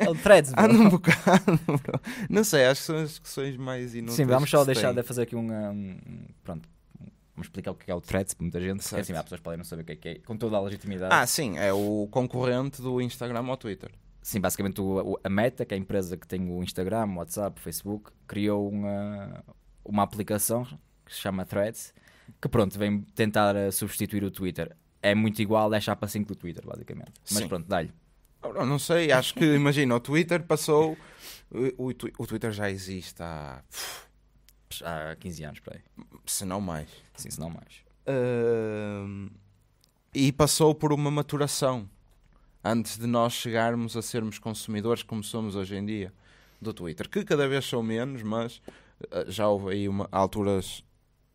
é o threads, bro. Anda um bocado, bro. Não sei, acho que são as discussões mais inúteis. Sim, vamos só deixar tem. de fazer aqui um, um pronto, vamos explicar o que é, é o Threads para muita gente, assim, há pessoas que podem não saber o que é, que é, com toda a legitimidade. Ah, sim, é o concorrente do Instagram ou Twitter. Sim, basicamente o, a Meta, que é a empresa que tem o Instagram, o WhatsApp, o Facebook, criou uma, uma aplicação que se chama Threads, que pronto, vem tentar eh, substituir o Twitter. É muito igual à é chapa 5 do Twitter, basicamente. Mas Sim. pronto, dá-lhe. Não, sei, acho que, imagina, o Twitter passou... Eh, o, o, o Twitter já existe há... Há 15 anos, para aí. Se não mais. Sim, se não mais. Uh, e passou por uma maturação antes de nós chegarmos a sermos consumidores como somos hoje em dia do Twitter, que cada vez são menos, mas eh, já houve aí uma, alturas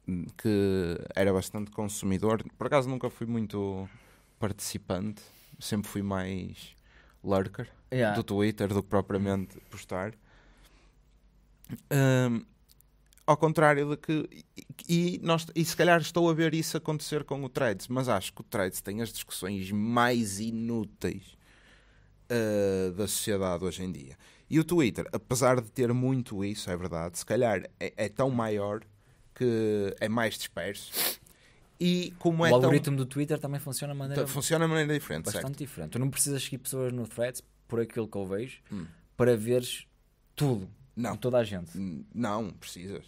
hum, que era bastante consumidor. Por acaso nunca fui muito participante, sempre fui mais lurker yeah. do Twitter do que propriamente postar. Um, ao contrário do que. E, nós, e se calhar estou a ver isso acontecer com o Threads, mas acho que o Threads tem as discussões mais inúteis uh, da sociedade hoje em dia. E o Twitter, apesar de ter muito isso, é verdade, se calhar é, é tão maior que é mais disperso. E como é o é algoritmo tão... do Twitter também funciona de maneira, funciona de maneira diferente. Bastante certo. diferente. Tu não precisas seguir pessoas no Threads, por aquilo que eu vejo, hum. para veres tudo. Não. toda a gente. Não, precisas.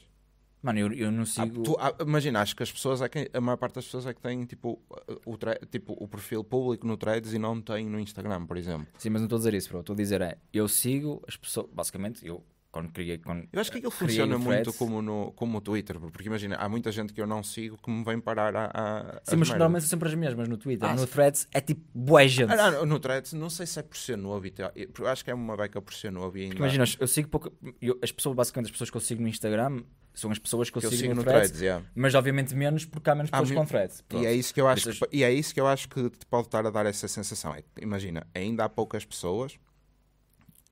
Mano, eu, eu não ah, sigo. Ah, tu, ah, imagina, acho que as pessoas, é que, a maior parte das pessoas é que têm tipo o, tra... tipo o perfil público no Trades e não tem no Instagram, por exemplo. Sim, mas não estou a dizer isso, bro. Estou a dizer é, eu sigo as pessoas, basicamente, eu quando criei. Quando, eu acho que aquilo funciona muito como, no, como o Twitter, porque imagina, há muita gente que eu não sigo que me vem parar a. a Sim, mas normalmente são sempre as mesmas no Twitter. Ah, no Threads é tipo boa gente. Ah, não, no Threads não sei se é por ser novo, tá, acho que é uma beca por ser novo ainda. Imagina, eu sigo pouco. Eu, as pessoas, basicamente, as pessoas que eu sigo no Instagram são as pessoas que eu, que eu sigo, no threads, threads yeah. mas obviamente menos porque há menos pessoas há, com threads. E é, isso que eu acho que, e é isso que eu acho que te pode estar a dar essa sensação. É que, imagina, ainda há poucas pessoas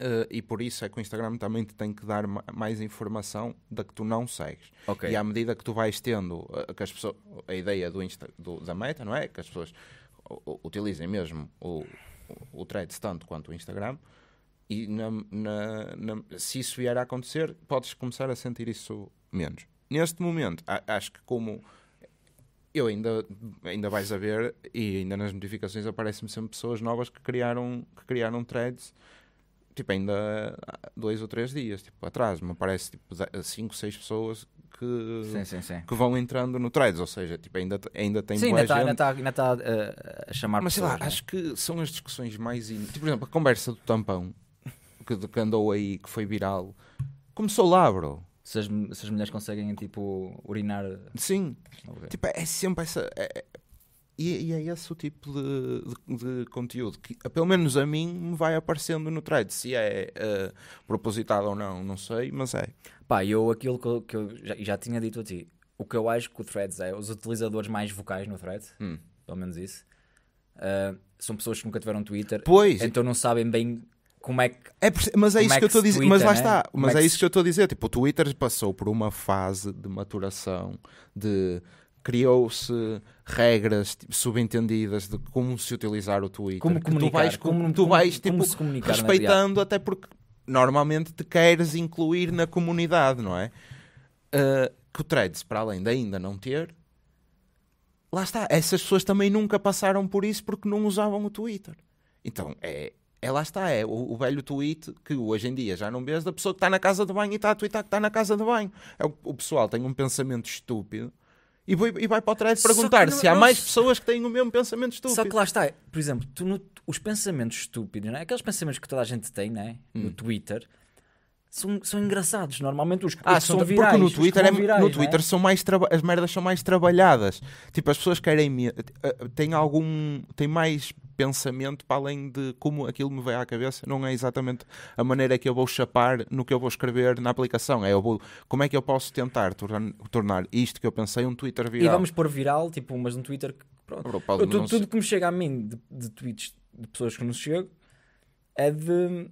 uh, e por isso é que o Instagram também te tem que dar ma mais informação da que tu não segues. Okay. E à medida que tu vais tendo uh, que as pessoas, a ideia do, Insta, do da meta, não é? Que as pessoas utilizem mesmo o, o, o threads tanto quanto o Instagram e na, na, na, se isso vier a acontecer, podes começar a sentir isso menos. Neste momento, acho que como eu ainda, ainda vais a ver e ainda nas notificações aparecem-me sempre pessoas novas que criaram, que criaram threads tipo ainda dois ou três dias tipo, atrás. Me aparece tipo, cinco, seis pessoas que, sim, sim, sim. que vão entrando no threads, ou seja, tipo, ainda, ainda tem Sim, tá, ainda gente... tá, ainda tá, uh, a chamar Mas sei lá, né? acho que são as discussões mais. In... Tipo, por exemplo, a conversa do tampão que, que andou aí, que foi viral, começou lá, bro se as, se as mulheres conseguem, tipo, urinar. Sim, okay. tipo, é sempre essa. É, é, e, e, é esse o tipo de, de, de, conteúdo que, pelo menos a mim, me vai aparecendo no thread. Se é uh, propositado ou não, não sei, mas é. Pá, eu aquilo que eu, que eu já, já, tinha dito a ti, o que eu acho que o threads é, os utilizadores mais vocais no thread, hum. pelo menos isso, uh, são pessoas que nunca tiveram Twitter, pois. então não sabem bem como é que. É, mas é isso é que, que, eu estou a dizer. mas lá né? está. Como mas é, é isso que eu estou a dizer. Tipo, o Twitter passou por uma fase de maturação, de criou-se regras tipo, subentendidas de como se utilizar o Twitter. Como comunicar, tu vais, como, tu vais como, tipo, como respeitando, até porque normalmente te queres incluir na comunidade, não é? Uh, que o Threads, para além de ainda não ter, lá está, essas pessoas também nunca passaram por isso porque não usavam o Twitter. Então é, é lá está, é o, o, velho tweet que hoje em dia já não vês da pessoa que está na casa de banho e está a tweetar que está na casa de banho. É, o, o pessoal tem um pensamento estúpido e vai, e vai para o thread perguntar não, se há não... É mais pessoas que têm o mesmo pensamento estúpido. Só que lá está, por exemplo, tu, no, os pensamentos estúpidos, não é? aqueles pensamentos que toda a gente tem não é? no hum. Twitter, são, são engraçados. Normalmente os ah, são, são virais, Porque no Twitter, é virais, no é? Twitter é? são mais as merdas são mais trabalhadas. Tipo, as pessoas querem. Eh, têm algum. têm mais pensamento para além de como aquilo me veio à cabeça. Não é exatamente a maneira que eu vou chapar no que eu vou escrever na aplicação. É eu vou, como é que eu posso tentar tornar isto que eu pensei um Twitter viral. E vamos pôr viral, tipo, mas um Twitter. Que, pronto. eu, tudo, tudo que me chega a mim de, de tweets de pessoas que não chegam é de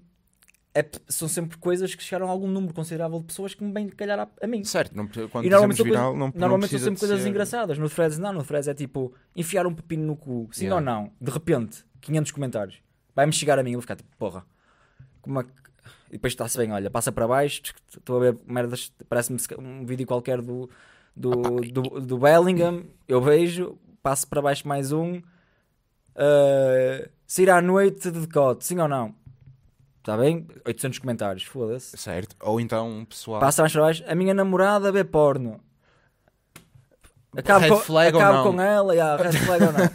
é, são sempre coisas que chegaram a algum número considerável de pessoas que me bem calhar a, a mim. Certo, não, quando e normalmente viral, não, normalmente não são sempre coisas ser... engraçadas. No Threads não, no Threads é tipo enfiar um pepino no cu, sim yeah. ou não, de repente, 500 comentários. Vai-me chegar a mim, eu vou ficar tipo, porra, como é que. E depois está-se bem, olha, passa para baixo, estou a ver merdas, parece-me um vídeo qualquer do, do, do, do, Bellingham, eu vejo, passo para baixo mais um. Uh, eh, ir à noite de decote, sim ou não? Está bem? 800 comentários, foda-se. Certo. Ou então um pessoal. Passa mais para baixo. A minha namorada vê porno. Acabo, red com, acabo com ela, yeah, red flag ou não.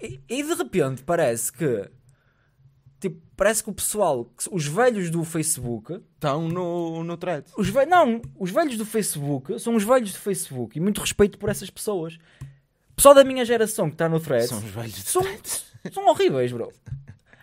E, e, de repente parece que. Tipo, parece que o pessoal, os velhos do Facebook. Estão no, no thread. Os velhos não, os velhos do Facebook são os velhos do Facebook. E muito respeito por essas pessoas. pessoal da minha geração que está no thread. São os velhos do são, thread. São horríveis, bro.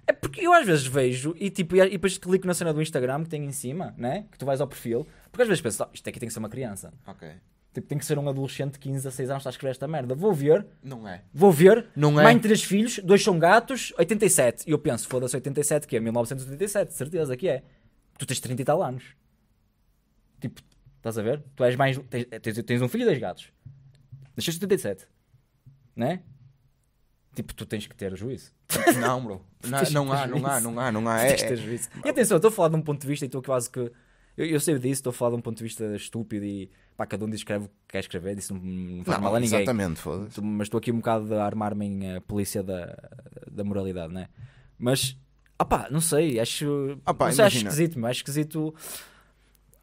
É porque eu às vezes vejo e tipo, e depois clico na cena do Instagram que tem em cima, né? Que tu vais ao perfil, porque às vezes penso, oh, isto aqui tem que ser uma criança. Ok. Tipo, tem que ser um adolescente de 15 a 6 anos está a escrever esta merda. Vou ver. Não é. Vou ver. Não é. Mãe de três filhos, dois são gatos, 87. E eu penso, foda-se, 87, que é 1987, certeza que é. Tu tens 30 e tal anos. Tipo, estás a ver? Tu és mais. Tens, tens, tens um filho e dois gatos. Nasceste em 87. Né? Tipo, tu tens que ter juízo. Não, bro. Não, não, há, não há, não há, não há. tens é, que ter é. juízo. E atenção, estou a falar de um ponto de vista e estou quase que. Eu, eu sei disso, estou a falar de um ponto de vista estúpido e pá, cada um escreve o que quer escrever, disse não, não faz não, mal a ninguém. Exatamente, foda-se. Mas estou aqui um bocado a armar-me em a eh, polícia da, da moralidade, né? Mas, ah pá, não sei, acho. Ah, pá, não sei, acho esquisito, mas acho esquisito.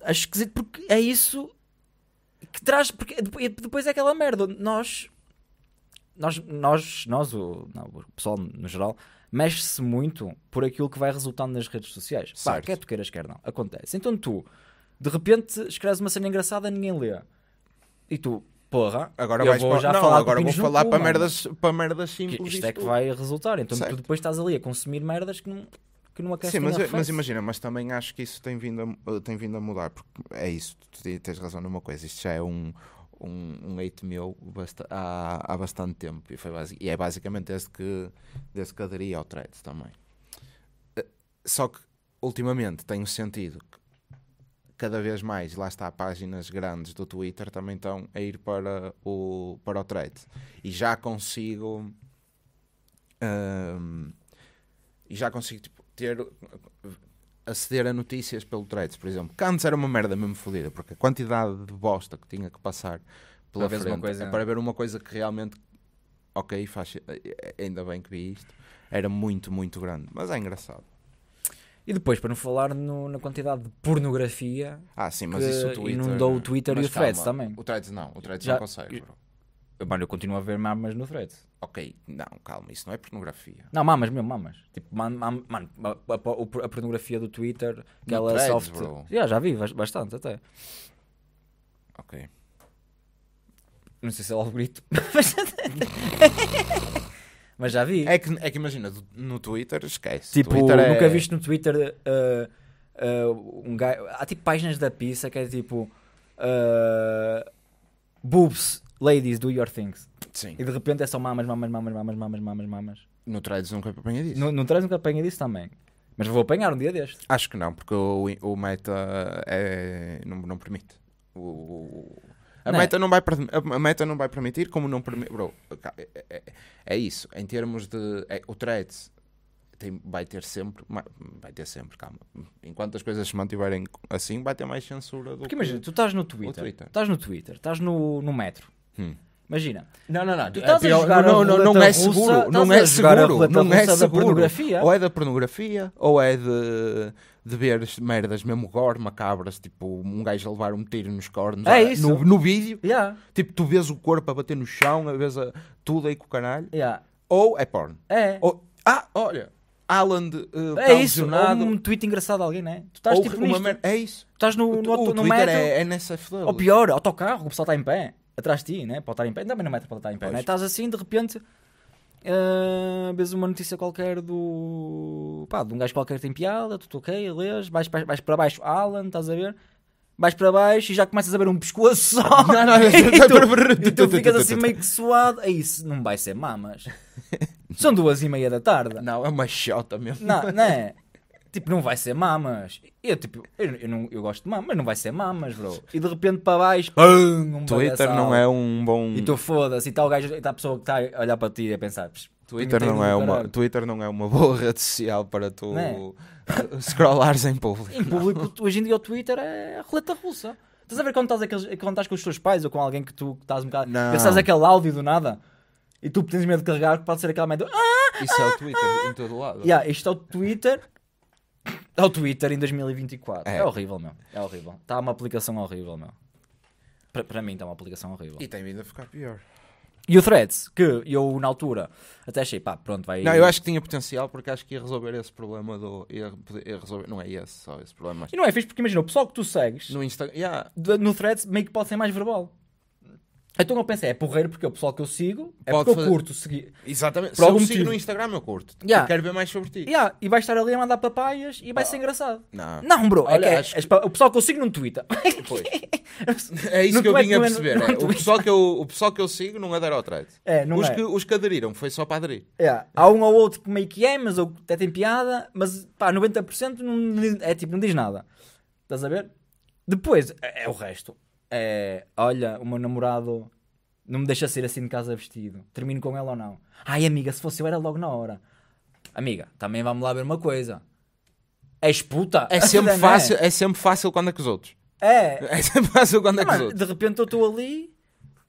Acho esquisito porque é isso que traz. Porque depois é aquela merda, nós nós, nós, nós o, não, o pessoal no geral, mexe-se muito por aquilo que vai resultando nas redes sociais. Certo. Pá, quer tu queiras, quer não. Acontece. Então tu, de repente, escreves uma cena engraçada, ninguém lê. E tu, porra, agora eu vou para... já não, falar agora vou falar cu, para, merdas, para merdas simples. Que isto é que tudo. vai resultar. Então certo. tu depois estás ali a consumir merdas que não. Que não Sim, mas, eu, mas imagina, mas também acho que isso tem vindo, a, tem vindo a mudar, porque é isso, tu tens razão numa coisa, isto já é um, um, um hate meu há, há bastante tempo e, foi e é basicamente desde que, desde que aderi ao trade também. Eh, só que ultimamente tenho sentido que cada vez mais, lá está, páginas grandes do Twitter também estão a ir para o, para o trade e já consigo. Ehm, e já consigo tipo, ter aceder a notícias pelo Threads, por exemplo. Que antes era uma merda mesmo fodida, porque a quantidade de bosta que tinha que passar pela para frente coisa, é para ver uma coisa que realmente, ok, faz, eh, eh, ainda bem que vi isto, era muito, muito grande. Mas é engraçado. E depois, para não falar no, na quantidade de pornografia. Ah, sim, mas isso o Twitter. Inundou o Twitter e o calma, Threads também. O Threads não, o Threads Já, não consegue, Eu Mano, eu continuo a ver mamas no Threads. Ok, não, calma, isso não é pornografia. Não, mamas mesmo, mamas. Tipo, mano, man, man, a, a, a, pornografia do Twitter, aquela é threads, soft. Bro. Yeah, já vi bastante até. Ok. Não sei se é o algoritmo, mas já vi. É que, é que imagina, no Twitter esquece. Tipo, Twitter é nunca é... viste no Twitter uh, uh, um gajo. Há tipo páginas da pizza que é tipo uh, Boobs, ladies, do your things. Sim. E de repente é só mamas, mamas, mamas, mamas, mamas, mamas, mamas. No Trades nunca apanha disso. No, no Trades nunca apanha disso também. Mas vou apanhar um dia deste. Acho que não, porque o, o meta é, não, não permite. O, o, a, não é? meta é? não vai, a meta não vai permitir, como não permite. Bro, é, é, é, isso. Em termos de. É, o Trades tem, vai ter sempre, vai ter sempre, calma. Enquanto as coisas se mantiverem assim, vai ter mais censura do Porque que imagina, tu estás no Twitter, Twitter. estás no Twitter, estás no, no metro. Hum. Imagina. Não, não, não. Tu é estás a pior, jogar não, não, não é, é seguro. não é seguro. Não é seguro. Ou é da pornografia, ou é de, de ver merdas mesmo gore, macabras, tipo um gajo a levar um tiro nos cornos é isso. No, no vídeo. Yeah. Tipo, tu vês o corpo a bater no chão, a vês a, tudo aí com o caralho. Yeah. Ou é porno. É. Ou, ah, olha. Alan de, uh, é tá isso, ou um tweet engraçado de alguém, não é? Tu estás tipo nisto. Mer... É isso. Tu estás no, o, no, no Twitter é, é nessa Ou pior, autocarro, o pessoal está em pé atrás de ti, né? pode estar em pé, bem não mete é para estar em pé, né? estás assim, de repente uh, vês uma notícia qualquer do pá, de um gajo qualquer tem piada, tu ok, lês, vais, vais, vais para baixo, Alan, estás a ver? Vais para baixo e já começas a ver um pescoço só. e tu, e tu ficas assim meio que suado. É isso, não vai ser mamas. São duas e meia da tarde. Não, é uma chota mesmo. Não, não é? Tipo, não vai ser mamas. Eu, tipo, eu, eu, não, eu gosto de mamas, mas não vai ser mamas, bro. E de repente para baixo, pum, um Twitter não é um bom. E tu foda-se, e tal tá gajo, está a pessoa que está a olhar para ti e a pensar. Twitter não, é uma, Twitter não é uma boa rede social para tu é? scrollares em público. Em público, não. hoje em dia o Twitter é roleta russa. Estás a ver quando estás, aqueles, quando estás com os teus pais ou com alguém que tu estás um bocado. Não. Pensas aquele áudio do nada e tu tens medo de carregar, pode ser aquela merda. Ah, Isso é o ah, Twitter ah, em todo lado. Ah. Yeah, isto é o Twitter ao Twitter em 2024. É, é horrível, meu. É horrível. Está uma aplicação horrível, meu. Para mim está uma aplicação horrível. E tem vindo a ficar pior. E o Threads, que eu na altura até achei, pá, pronto, vai. Não, eu acho que tinha potencial porque acho que ia resolver esse problema do. Ia, ia resolver, não é esse, só esse problema. Mas... E não é fixe porque imagina, o pessoal que tu segues no, Instagram Yeah. no Threads meio que pode ser mais verbal. Então eu pensei, é porreiro porque é o pessoal que eu sigo, é Pode porque fazer... eu curto seguir. Exatamente, por se eu motivo. sigo no Instagram eu curto. Yeah. Eu quero ver mais sobre ti. Yeah. E vai estar ali a mandar papaias e vai ah. ser engraçado. Não, não bro, é Olha, é-, é que, é, que... o pessoal que eu sigo no Twitter. é isso no que eu vinha a perceber. É. O, pessoal que eu, o pessoal que eu sigo não adera ao trade. É, não os, é. que, os que aderiram foi só para aderir. Yeah. Há um ou outro que meio que é, mas até tem piada, mas pá, 90% não, é tipo, não diz nada. Estás a ver? Depois, é, é o resto é, olha, o meu namorado não me deixa sair assim de casa vestido, termino com ela ou não? Ai, amiga, se fosse eu era logo na hora. Amiga, também vamos lá ver uma coisa. És puta. É sempre, é? fácil, é. é sempre fácil quando é com os outros. É. É sempre fácil quando é com os outros. De repente eu estou ali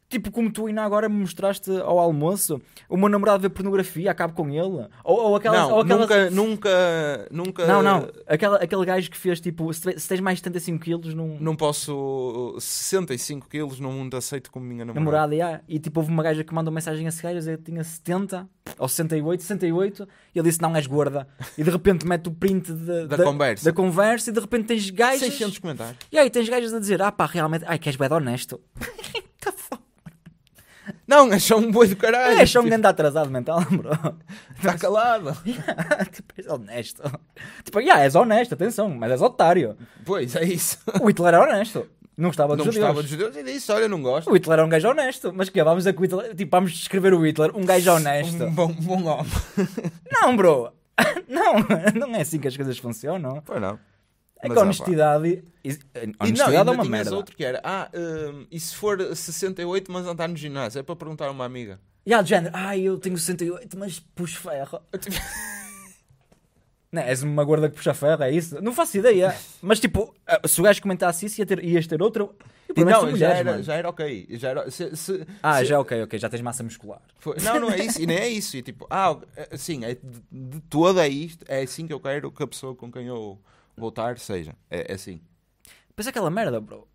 Tipo como tu ainda agora me mostraste ao almoço, o meu namorado vê pornografia, acabo com ele. Ou, ou aquelas. Não, ou aquelas... Nunca, nunca, nunca. Não, não. Aquela, aquele gajo que fez tipo, se tens mais de 75 quilos, não. Não posso. 65 quilos num mundo aceito como minha namorada. Namorada, yeah. E tipo, houve uma gaja que mandou mensagem a esse gajo, ele tinha 70 ou 68, 68, e ele disse não és gorda. E de repente mete o print de, da, da, conversa. da conversa e de repente tens gajos. 600 comentários. E aí tens gajos a dizer, ah pá, realmente, ai que és bad honesto. Não, achou é um boi do caralho. É, achou um tipo. grande atrasado mental, bro. Está calado. yeah, tipo, és honesto. Tipo, yeah, és honesto, atenção, mas és otário. Pois, é isso. O Hitler era honesto. Não gostava dos judeus. Não gostava dos judeus e disse, olha, não gosto. O Hitler é um gajo honesto. Mas que vamos a Hitler, tipo, vamos descrever o Hitler, um gajo honesto. Um bom, bom homem. não, bro. não, não é assim que as coisas funcionam. Pois não. É que a honestidade. honestidade é uma merda. outro que era, ah, um, e se for 68, mas andar no ginásio? É para perguntar a uma amiga. E há de género, ah, eu tenho 68, mas puxo ferro. não, né, és uma gorda que puxa ferro, é isso? Não faço ideia. mas tipo, eh, se o gajo comentasse isso, ia ter, ias ter outro. Tipo, não, mulheres, já, era, já, era, ok. Já era, se, se, ah, se, já é ok, ok, já tens massa muscular. Foi, não, não é isso, e nem é isso. E tipo, ah, eh, sim, é, de, de toda é isto, é assim que eu quero que a pessoa com quem eu voltar, seja. É, é assim. Pensa é aquela merda, bro.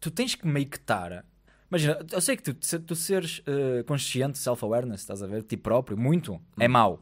Tu tens que meio que estar. Imagina, eu sei que tu, se, tu seres uh, consciente, self-awareness, estás a ver, de ti próprio, muito, hum. é mau.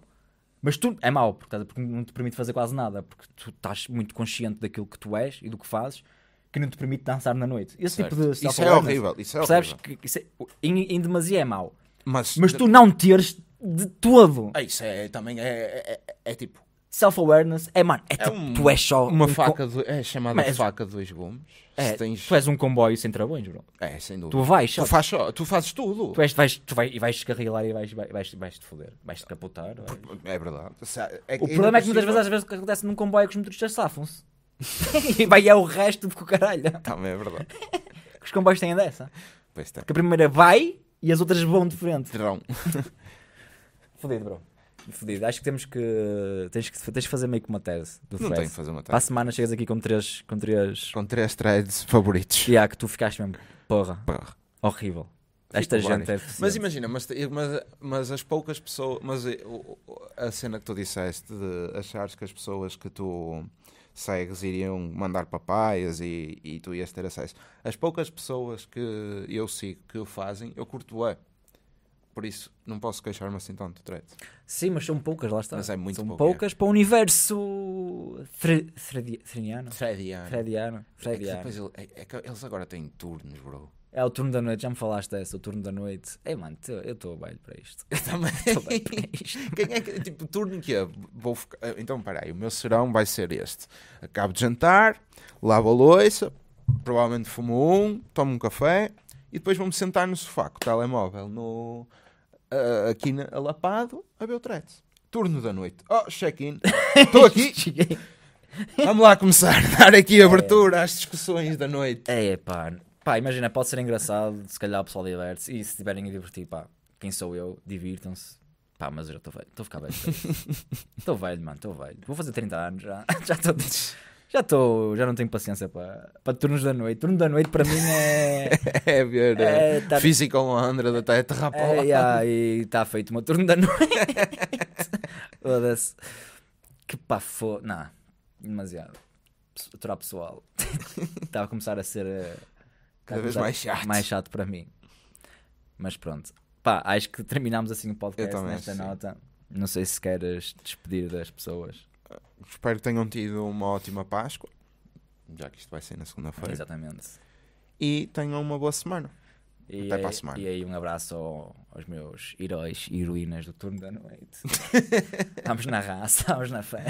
Mas tu é mau, porque, porque, não te permite fazer quase nada, porque tu estás muito consciente daquilo que tu és e do que fazes, que não te permite dançar na noite. Esse certo. tipo de Isso é horrível. Isso é percebes horrível. que isso é, em, em demasia é mau. Mas, mas tu não teres de todo. Ah, isso é, também é, é, é, é tipo, self-awareness é, mano, é, é tipo, um, tu é és só. Uma um faca, do, é chamada mas, faca de dois gumes. É, tens... Tu és um comboio sem travões, bro. É, sem dúvida. Tu vais, tu, faz, tu fazes tudo. Tu, és, vais, tu vais, vais descarrilar e vais, vais, vais te foder. Vais te capotar. Vais... É verdade. É, é, o problema é que muitas vezes, às vezes, o que acontece num comboio é que os motoristas safam-se. e vai é o resto do caralho. Também é verdade. os comboios têm dessa. Pois tem. Porque a primeira vai e as outras vão de frente. Terão. Fodido, bro fodido. Acho que temos que. Tens que, tens que fazer meio que uma tese do Não tenho que fazer uma tese. Para a semana chegas aqui com três. Com três, com três trades favoritos. E há que tu ficaste mesmo. Porra. Porra. Horrível. Esta Fico gente é Mas imagina, mas, mas, mas as poucas pessoas. Mas eh, a cena que tu disseste de achares que as pessoas que tu segues iriam mandar papaias e, e tu ias ter acesso. As poucas pessoas que eu sigo que o fazem, eu curto-a. Por isso, não posso queixar-me assim tanto, Threads. Sim, mas são poucas, lá está. Mas é muito são poucas é. para o universo frediano. Frediano. Frediano. É que eles agora têm turnos, bro. É o turno da noite, já me falaste dessa, o turno da noite. Ei, mano, eu estou velho para isto. Eu também. Estou para isto. Quem é que, tipo, turno que é? Vou ficar... Eh, então, peraí, o meu serão vai ser este. Acabo de jantar, lavo a louça, provavelmente fumo um, tomo um café e depois vamos sentar no sofá com o telemóvel no, uh, aqui na, a Lapado, a Beltrade. Turno da noite. Oh, check-in. Estou aqui. Cheguei. Vamos lá começar a dar aqui é. abertura é. às discussões da noite. É, pá. Pá, imagina, pode ser engraçado, se calhar o pessoal diverte-se. E se estiverem a divertir, pá, quem sou eu? Divirtam-se. Pá, mas eu já estou velho. Estou a ficar velho. Estou velho, mano. Estou velho. Vou fazer 30 anos já. já estou... Já estou, já não tenho paciência para, para turnos da noite. Turno da noite para mim é. é ver. É, é, tá... Physical 100 até terra é, yeah, E está feito uma turno da noite. Foda-se. que pá, fo... Não, demasiado. Aturar pessoal. Estava a começar a ser. Eh, Cada vez mais chato. Mais chato para mim. Mas pronto. Pá, acho que terminámos assim o podcast nesta sim. nota. Não sei se queres despedir das pessoas espero que tenham tido uma ótima Páscoa, já que isto vai ser na segunda-feira. Exatamente. E tenham uma boa semana. E Até aí, para a semana. E aí, um abraço aos meus heróis e heroínas do turno da noite. Estamos na raça, estamos na fé.